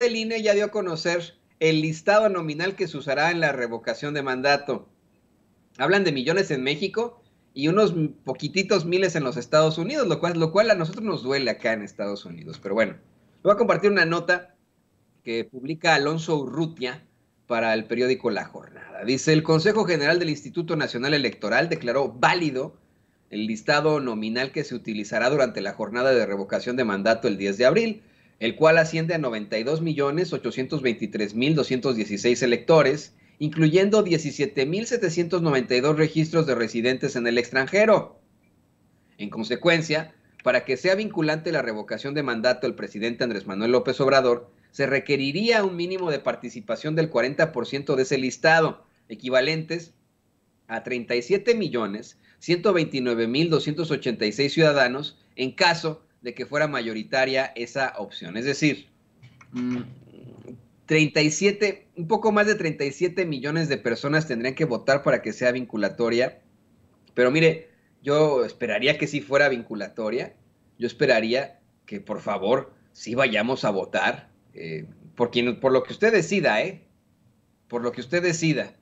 el este INE ya dio a conocer el listado nominal que se usará en la revocación de mandato. Hablan de millones en México y unos poquititos miles en los Estados Unidos, lo cual, lo cual a nosotros nos duele acá en Estados Unidos. Pero bueno, voy a compartir una nota que publica Alonso Urrutia para el periódico La Jornada. Dice, el Consejo General del Instituto Nacional Electoral declaró válido el listado nominal que se utilizará durante la jornada de revocación de mandato el 10 de abril el cual asciende a 92.823.216 electores, incluyendo 17.792 registros de residentes en el extranjero. En consecuencia, para que sea vinculante la revocación de mandato del presidente Andrés Manuel López Obrador, se requeriría un mínimo de participación del 40% de ese listado, equivalentes a 37.129.286 ciudadanos en caso de que fuera mayoritaria esa opción. Es decir, 37, mm, un poco más de 37 millones de personas tendrían que votar para que sea vinculatoria. Pero mire, yo esperaría que si sí fuera vinculatoria, yo esperaría que por favor sí vayamos a votar eh, por, por lo que usted decida, ¿eh? Por lo que usted decida,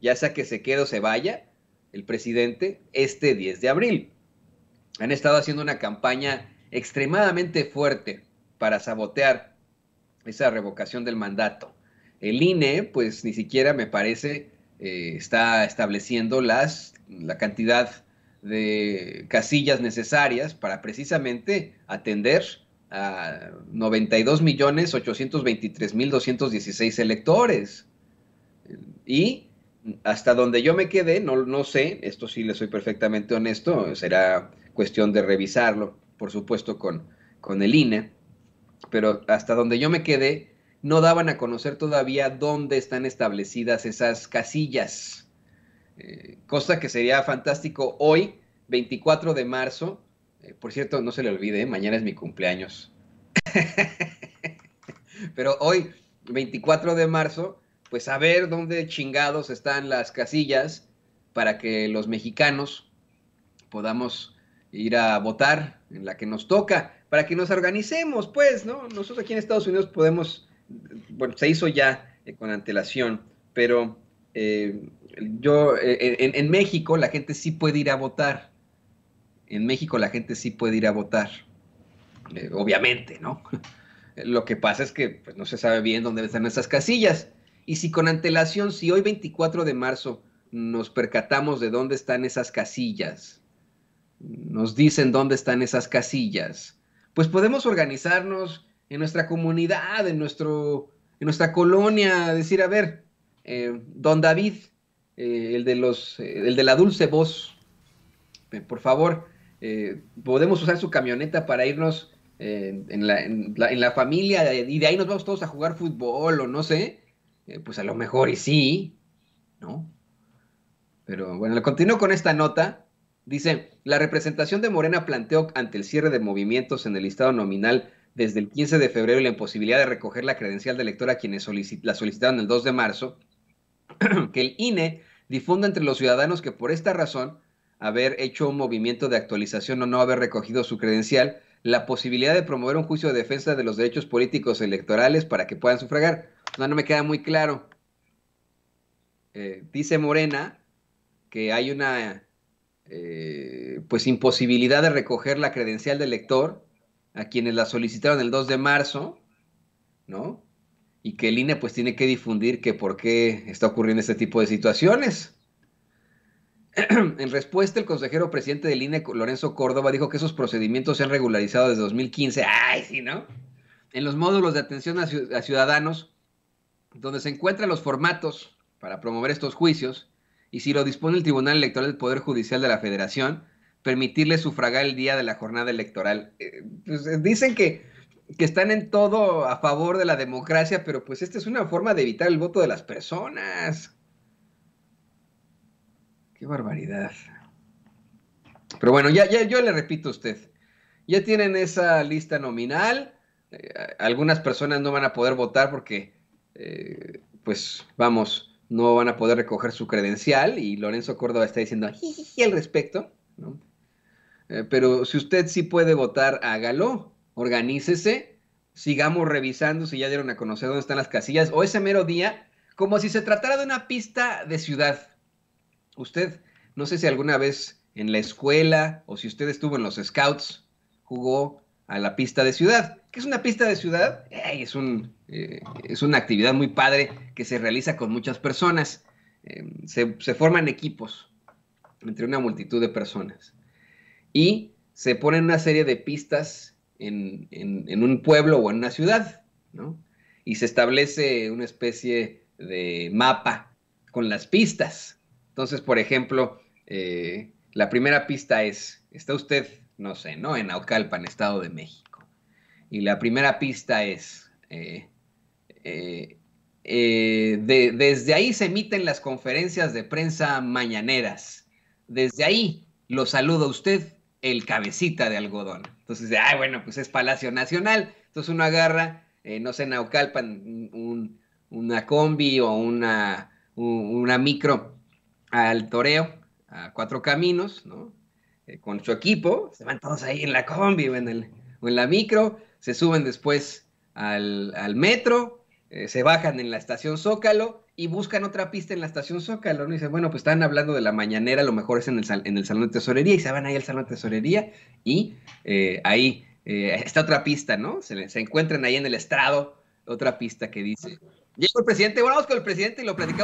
ya sea que se quede o se vaya el presidente este 10 de abril. Han estado haciendo una campaña extremadamente fuerte para sabotear esa revocación del mandato. El INE, pues ni siquiera me parece, eh, está estableciendo las, la cantidad de casillas necesarias para precisamente atender a 92.823.216 electores. Y hasta donde yo me quedé, no, no sé, esto sí le soy perfectamente honesto, será cuestión de revisarlo por supuesto, con, con el INE, pero hasta donde yo me quedé, no daban a conocer todavía dónde están establecidas esas casillas, eh, cosa que sería fantástico hoy, 24 de marzo. Eh, por cierto, no se le olvide, ¿eh? mañana es mi cumpleaños. pero hoy, 24 de marzo, pues a ver dónde chingados están las casillas para que los mexicanos podamos ir a votar en la que nos toca, para que nos organicemos, pues, ¿no? Nosotros aquí en Estados Unidos podemos, bueno, se hizo ya eh, con antelación, pero eh, yo, eh, en, México la gente sí puede ir a votar. En México la gente sí puede ir a votar, obviamente, ¿no? Lo que pasa es que pues, no se sabe bien dónde están esas casillas. Y si con antelación, si hoy 24 de marzo nos percatamos de dónde están esas casillas, nos dicen dónde están esas casillas, pues podemos organizarnos en nuestra comunidad, en, nuestro, en nuestra colonia, decir, a ver, eh, don David, eh, el, de los, eh, el de la dulce voz, por favor, podemos usar su camioneta para irnos en la, en, la, familia y de ahí nos vamos todos a jugar fútbol o no sé, pues a lo mejor y sí, ¿no? Pero bueno, continúo con esta nota Dice, la representación de Morena planteó ante el cierre de movimientos en el listado nominal desde el 15 de febrero y la imposibilidad de recoger la credencial de elector a quienes la solicitaron el 2 de marzo, que el INE difunda entre los ciudadanos que por esta razón, haber hecho un movimiento de actualización o no haber recogido su credencial, la posibilidad de promover un juicio de defensa de los derechos políticos electorales para que puedan sufragar. No, no me queda muy claro. Eh, dice Morena que hay una eh, pues imposibilidad de recoger la credencial del lector a quienes la solicitaron el 2 de marzo, ¿no? Y que el INE pues tiene que difundir que por qué está ocurriendo este tipo de situaciones. en respuesta, el consejero presidente del INE, Lorenzo Córdoba, dijo que esos procedimientos se han regularizado desde 2015. ¡Ay, sí, no! En los módulos de atención a, ciudadanos, donde se encuentran los formatos para promover estos juicios, y si lo dispone el Tribunal Electoral del Poder Judicial de la Federación, permitirle sufragar el día de la jornada electoral. Eh, pues, eh, dicen que, están en todo a favor de la democracia, pero pues esta es una forma de evitar el voto de las personas. Qué barbaridad. Pero bueno, ya, ya yo le repito a usted, ya tienen esa lista nominal. Eh, algunas personas no van a poder votar porque, pues vamos, no van a poder recoger su credencial y Lorenzo Córdoba está diciendo al respecto, ¿no? Eh, pero si usted sí puede votar, hágalo, organícese, sigamos revisando si ya dieron a conocer dónde están las casillas o ese mero día, como si se tratara de una pista de ciudad. Usted, no sé si alguna vez en la escuela o si usted estuvo en los scouts, jugó a la pista de ciudad. ¿Qué es una pista de ciudad? Eh, es, eh, es una actividad muy padre que se realiza con muchas personas. Em, se, forman equipos entre una multitud de personas y se ponen una serie de pistas en, un pueblo o en una ciudad, ¿no? Y se establece una especie de mapa con las pistas. Entonces, por ejemplo, eh, la primera pista es, está usted no sé, ¿no? En Naucalpan, Estado de México. Y la primera pista es, eh, eh, eh, desde ahí se emiten las conferencias de prensa mañaneras. Desde ahí lo saluda usted, el cabecita de algodón. Entonces, ay, ah, bueno, pues es Palacio Nacional. Entonces uno agarra, no sé, Naucalpan, un, una combi o una, una micro al toreo, a cuatro caminos, ¿no? Eh, con su equipo, se van todos ahí en la combi o en, la micro, se suben después al, metro, eh, se bajan en la estación Zócalo y buscan otra pista en la estación Zócalo, ¿no? Y dicen, bueno, pues están hablando de la mañanera, lo mejor es en el, salón de tesorería, y se van ahí al salón de tesorería y eh, ahí está otra pista, ¿no? Se, encuentran ahí en el estrado otra pista que dice, llegó el presidente, bueno, con el presidente y lo platicamos.